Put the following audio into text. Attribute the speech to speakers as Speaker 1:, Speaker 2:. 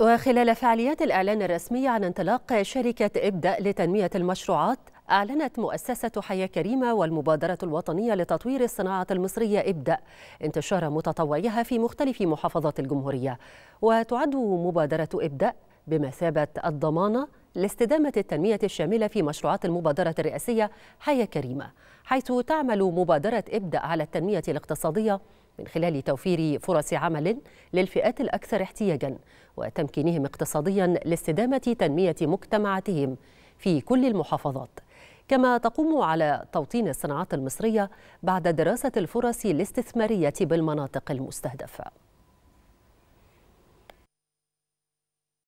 Speaker 1: وخلال فعاليات الإعلان الرسمي عن انطلاق شركة إبدأ لتنمية المشروعات أعلنت مؤسسة حياة كريمة والمبادرة الوطنية لتطوير الصناعة المصرية إبدأ انتشار متطوعيها في مختلف محافظات الجمهورية وتعد مبادرة إبدأ بمثابة الضمانة لاستدامة التنمية الشاملة في مشروعات المبادرة الرئاسية حياة كريمة حيث تعمل مبادرة إبدأ على التنمية الاقتصادية من خلال توفير فرص عمل للفئات الأكثر احتياجا وتمكينهم اقتصاديا لاستدامة تنمية مجتمعاتهم في كل المحافظات كما تقوم على توطين الصناعات المصرية بعد دراسة الفرص الاستثمارية بالمناطق المستهدفة